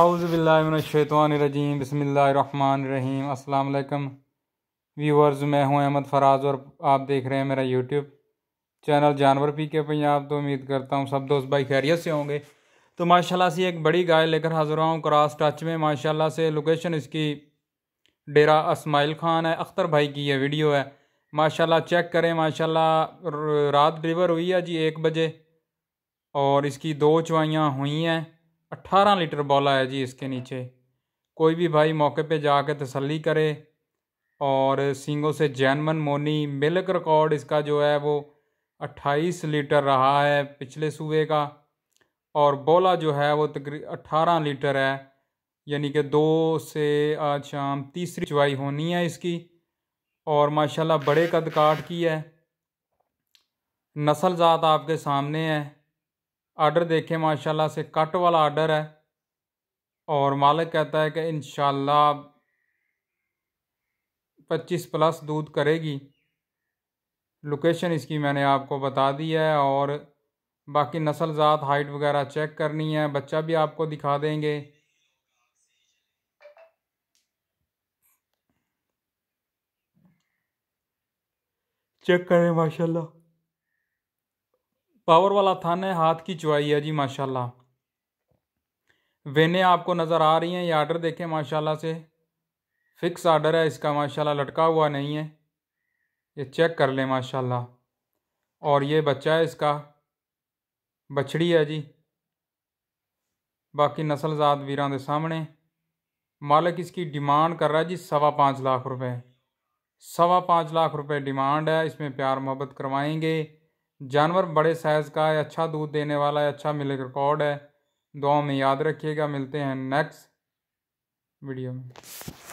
आउज़बिल्लिमिनशैतवानरजीम बसमीम अल्लाम व्यूवर्स मैं हूँ अहमद फराज और आप देख रहे हैं मेरा यूट्यूब चैनल जानवर पी के पंजाब तो उम्मीद करता हूँ सब दोस्त भाई खैरियत से होंगे तो माशाला से एक बड़ी गाय लेकर हाजिर हुआ हूँ क्रॉस टच में माशाला से लोकेशन इसकी डेरा इसमाइल खान है अख्तर भाई की यह वीडियो है माशा चेक करें माशा रात डिलीवर हुई है जी एक बजे और इसकी दो चवाइयाँ हुई हैं अट्ठारह लीटर बौला है जी इसके नीचे कोई भी भाई मौके पे कर तसली करे और सींगों से जैनमन मोनी मिल्क रिकॉर्ड इसका जो है वो अट्ठाईस लीटर रहा है पिछले सूबे का और बोला जो है वो तकरी अट्ठारह लीटर है यानी कि दो से आज शाम तीसरी चवाई होनी है इसकी और माशाल्लाह बड़े कद काट की है नस्ल ज़ात आपके सामने है आर्डर देखें माशाल्लाह से कट वाला आर्डर है और मालिक कहता है कि इन पच्चीस प्लस दूध करेगी लोकेशन इसकी मैंने आपको बता दी है और बाकी नसल ज़ात हाइट वगैरह चेक करनी है बच्चा भी आपको दिखा देंगे चेक करें माशाल्लाह पावर वाला थाने हाथ की चुवाई है जी माशाल्लाह वेने आपको नज़र आ रही हैं ये आर्डर देखें माशाल्लाह से फिक्स आर्डर है इसका माशाल्लाह लटका हुआ नहीं है ये चेक कर लें माशाल्लाह और ये बच्चा है इसका बछड़ी है जी बाकी नस्लजात वीर के सामने मालिक इसकी डिमांड कर रहा है जी सवा पाँच लाख रुपए सवा पाँच लाख रुपए डिमांड है इसमें प्यार मोहब्बत करवाएंगे जानवर बड़े साइज़ का है अच्छा दूध देने वाला है अच्छा मिले रिकॉर्ड है दो में याद रखिएगा मिलते हैं नेक्स्ट वीडियो में